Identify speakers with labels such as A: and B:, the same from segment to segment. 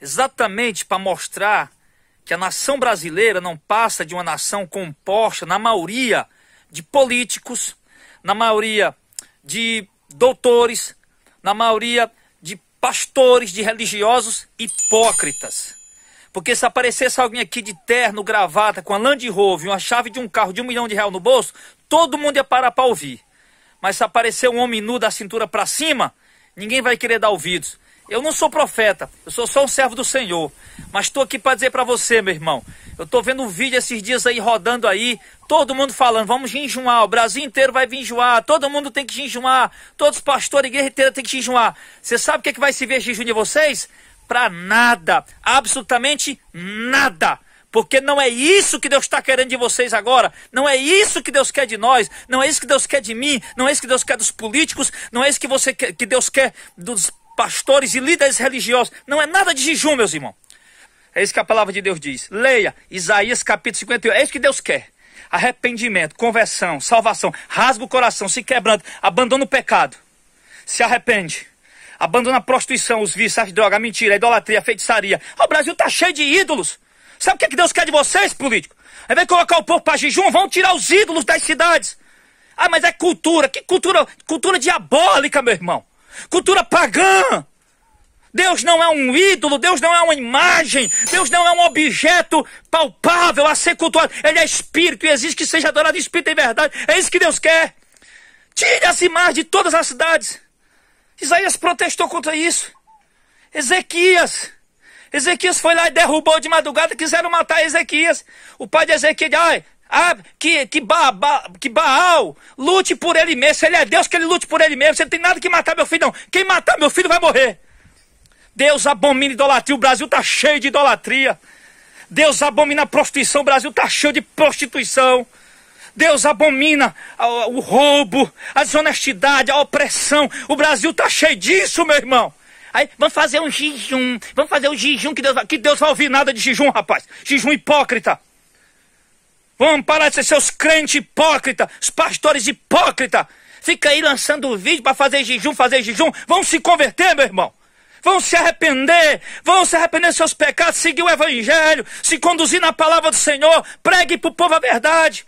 A: exatamente para mostrar que a nação brasileira não passa de uma nação composta, na maioria, de políticos, na maioria de doutores, na maioria de pastores, de religiosos hipócritas. Porque se aparecesse alguém aqui de terno, gravata, com a Land Rover, uma chave de um carro de um milhão de real no bolso, todo mundo ia parar para ouvir. Mas se aparecer um homem nu da cintura para cima, ninguém vai querer dar ouvidos. Eu não sou profeta, eu sou só um servo do Senhor. Mas estou aqui para dizer para você, meu irmão. Eu estou vendo um vídeo esses dias aí rodando aí, todo mundo falando, vamos jejuar, o Brasil inteiro vai jejuar, todo mundo tem que jejuar, todos os pastores, e igreja inteira tem que jejuar. Você sabe o que, é que vai se ver jejum de vocês? Para nada, absolutamente nada. Porque não é isso que Deus está querendo de vocês agora. Não é isso que Deus quer de nós. Não é isso que Deus quer de mim. Não é isso que Deus quer dos políticos. Não é isso que, você, que Deus quer dos pastores e líderes religiosos. Não é nada de jejum, meus irmãos. É isso que a palavra de Deus diz. Leia Isaías capítulo 51. É isso que Deus quer. Arrependimento, conversão, salvação. Rasga o coração, se quebrando, abandona o pecado. Se arrepende. Abandona a prostituição, os vícios, as drogas, a mentira, a idolatria, a feitiçaria. O Brasil está cheio de ídolos. Sabe o que, é que Deus quer de vocês, político? Ao invés de colocar o povo para jejum, vão tirar os ídolos das cidades. Ah, mas é cultura. Que cultura? Cultura diabólica, meu irmão cultura pagã. Deus não é um ídolo, Deus não é uma imagem, Deus não é um objeto palpável a ser cultuado. Ele é espírito e existe que seja adorado espírito em verdade. É isso que Deus quer. Tire as imagens de todas as cidades. Isaías protestou contra isso. Ezequias. Ezequias foi lá e derrubou de madrugada, quiseram matar Ezequias. O pai de Ezequias, ai, ah, que, que, ba, ba, que Baal lute por ele mesmo. Se ele é Deus, que ele lute por ele mesmo. Você não tem nada que matar meu filho, não. Quem matar meu filho vai morrer. Deus abomina idolatria. O Brasil está cheio de idolatria. Deus abomina a prostituição. O Brasil está cheio de prostituição. Deus abomina ah, o roubo, a desonestidade, a opressão. O Brasil está cheio disso, meu irmão. Aí, vamos fazer um jejum. Vamos fazer um jejum que Deus, que Deus vai ouvir nada de jejum, rapaz. Jejum hipócrita. Vamos parar de ser seus crentes hipócritas, os pastores hipócritas. Fica aí lançando vídeo para fazer jejum, fazer jejum. Vão se converter, meu irmão. Vão se arrepender, vão se arrepender dos seus pecados, seguir o evangelho, se conduzir na palavra do Senhor, pregue para o povo a verdade.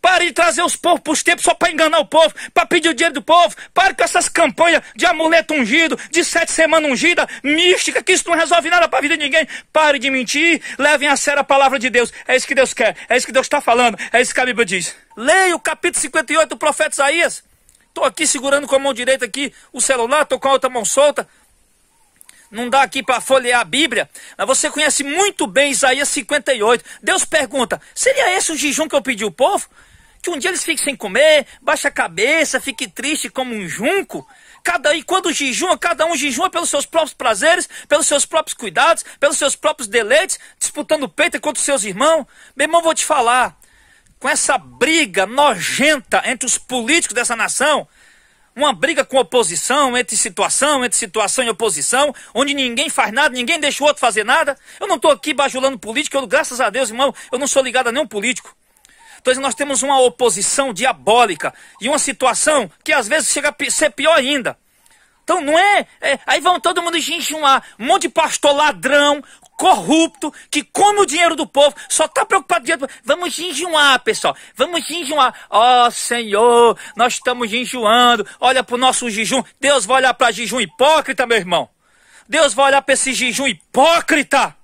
A: Pare de trazer os povos para os tempos só para enganar o povo, para pedir o dinheiro do povo. Pare com essas campanhas de amuleto ungido, de sete semanas ungida, mística, que isso não resolve nada para a vida de ninguém. Pare de mentir, levem a sério a palavra de Deus. É isso que Deus quer, é isso que Deus está falando, é isso que a Bíblia diz. Leia o capítulo 58 do profeta Isaías. Estou aqui segurando com a mão direita aqui o celular, estou com a outra mão solta. Não dá aqui para folhear a Bíblia, mas você conhece muito bem Isaías 58. Deus pergunta: seria esse o jejum que eu pedi ao povo? Que um dia eles fiquem sem comer, baixa a cabeça, fique triste como um junco. Cada e quando jejuma, cada um jejuma pelos seus próprios prazeres, pelos seus próprios cuidados, pelos seus próprios deleites, disputando peito contra os seus irmãos. Meu irmão, vou te falar, com essa briga nojenta entre os políticos dessa nação, uma briga com oposição, entre situação, entre situação e oposição, onde ninguém faz nada, ninguém deixa o outro fazer nada. Eu não estou aqui bajulando político, eu, graças a Deus, irmão, eu não sou ligado a nenhum político. Então nós temos uma oposição diabólica e uma situação que às vezes chega a ser pior ainda. Então não é, é aí vão todo mundo jejuar, um monte de pastor ladrão, corrupto, que come o dinheiro do povo, só está preocupado com dinheiro do povo. Vamos jejuar, pessoal. Vamos jejuar. Ó oh, Senhor, nós estamos jejuando. Olha para o nosso jejum. Deus vai olhar para jejum hipócrita, meu irmão. Deus vai olhar para esse jejum hipócrita.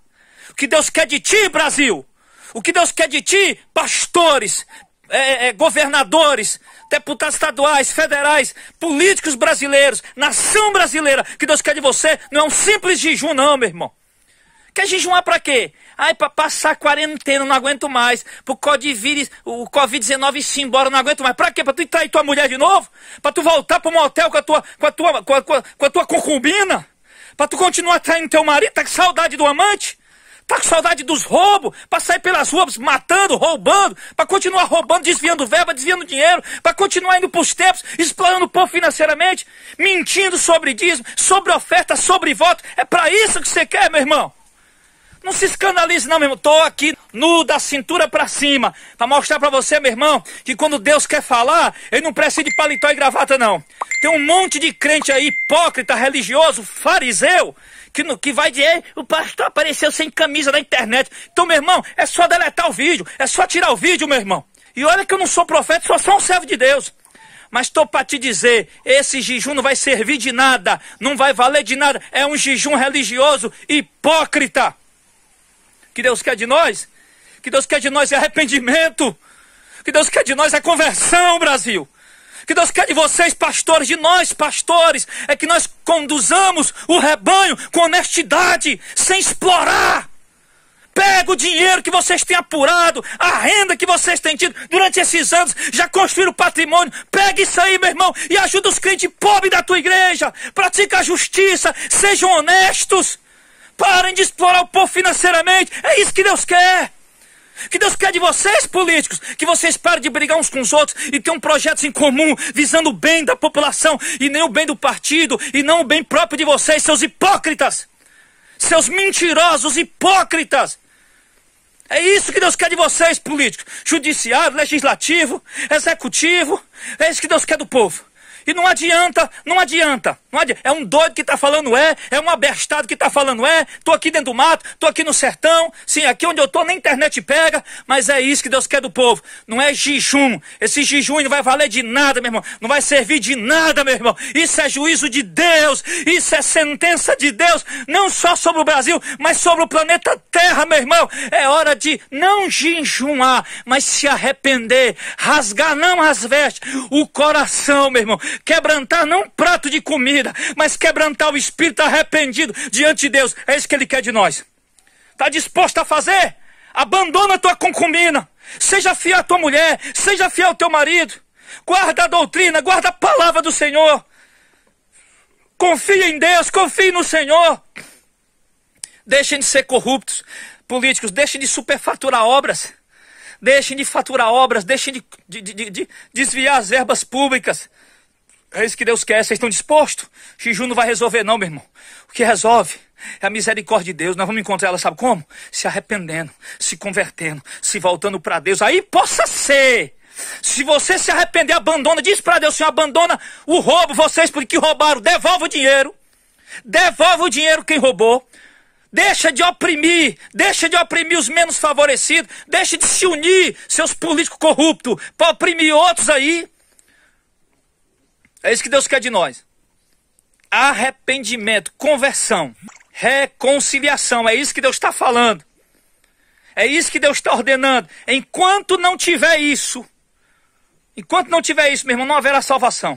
A: O que Deus quer de ti, Brasil? O que Deus quer de ti? Pastores, é, é, é, governadores, deputados estaduais, federais, políticos brasileiros, nação brasileira. O que Deus quer de você não é um simples jejum, não, meu irmão. Quer jejuar para quê? Ai, para passar quarentena, não aguento mais. Por o Covid-19 se embora, não aguento mais. Para quê? Para tu trair tua mulher de novo? Para tu voltar para um motel com a tua, com a tua, com a, com a tua concubina? Para tu continuar traindo teu marido? Tá com saudade do amante? Tá com saudade dos roubos, pra sair pelas ruas matando, roubando, pra continuar roubando, desviando verba, desviando dinheiro, pra continuar indo pros tempos, explorando o povo financeiramente, mentindo sobre dízimo, sobre oferta, sobre voto. É para isso que você quer, meu irmão? Não se escandalize, não, meu irmão. Tô aqui nu da cintura para cima para mostrar para você, meu irmão, que quando Deus quer falar, ele não precisa de paletó e gravata, não. Tem um monte de crente aí, hipócrita, religioso, fariseu, que, no, que vai dizer, o pastor apareceu sem camisa na internet. Então, meu irmão, é só deletar o vídeo, é só tirar o vídeo, meu irmão. E olha que eu não sou profeta, sou só um servo de Deus. Mas estou para te dizer, esse jejum não vai servir de nada, não vai valer de nada. É um jejum religioso hipócrita que Deus quer de nós? Que Deus quer de nós é arrependimento. Que Deus quer de nós é conversão, Brasil. Que Deus quer de vocês, pastores, de nós, pastores, é que nós conduzamos o rebanho com honestidade, sem explorar. Pega o dinheiro que vocês têm apurado, a renda que vocês têm tido durante esses anos, já construíram patrimônio. Pega isso aí, meu irmão, e ajuda os crentes pobres da tua igreja. Pratica a justiça, sejam honestos. Parem de explorar o povo financeiramente. É isso que Deus quer. Que Deus quer de vocês, políticos, que vocês parem de brigar uns com os outros e tenham projetos em comum visando o bem da população e nem o bem do partido e não o bem próprio de vocês, seus hipócritas, seus mentirosos hipócritas. É isso que Deus quer de vocês, políticos, judiciário, legislativo, executivo. É isso que Deus quer do povo. E não adianta, não adianta é um doido que está falando é, é um abestado que está falando é, tô aqui dentro do mato, tô aqui no sertão, sim, aqui onde eu tô nem internet pega, mas é isso que Deus quer do povo. Não é jejum. Esse jejum não vai valer de nada, meu irmão. Não vai servir de nada, meu irmão. Isso é juízo de Deus, isso é sentença de Deus, não só sobre o Brasil, mas sobre o planeta Terra, meu irmão. É hora de não jejumar, mas se arrepender, rasgar não as vestes, o coração, meu irmão, quebrantar não um prato de comida vida, mas quebrantar o espírito arrependido diante de Deus. É isso que Ele quer de nós. Está disposto a fazer? Abandona a tua concubina. Seja fiel à tua mulher. Seja fiel ao teu marido. Guarda a doutrina. Guarda a palavra do Senhor. Confie em Deus. Confie no Senhor. Deixem de ser corruptos. Políticos, deixem de superfaturar obras deixem de faturar obras, deixem de, de, de, de, desviar as verbas públicas, é isso que Deus quer, vocês estão dispostos? Xiju não vai resolver, não, meu irmão. O que resolve é a misericórdia de Deus. Nós vamos encontrar ela, sabe como? Se arrependendo, se convertendo, se voltando para Deus. Aí possa ser. Se você se arrepender, abandona, diz para Deus, Senhor, abandona o roubo, vocês porque roubaram, devolve o dinheiro. Devolve o dinheiro quem roubou. Deixa de oprimir, deixa de oprimir os menos favorecidos, deixa de se unir, seus políticos corruptos, para oprimir outros aí. É isso que Deus quer de nós. Arrependimento, conversão, reconciliação. É isso que Deus está falando. É isso que Deus está ordenando. Enquanto não tiver isso, enquanto não tiver isso, meu irmão, não haverá salvação.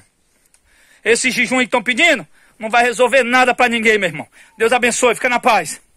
A: Esse jejum que estão pedindo não vai resolver nada para ninguém, meu irmão. Deus abençoe, fica na paz.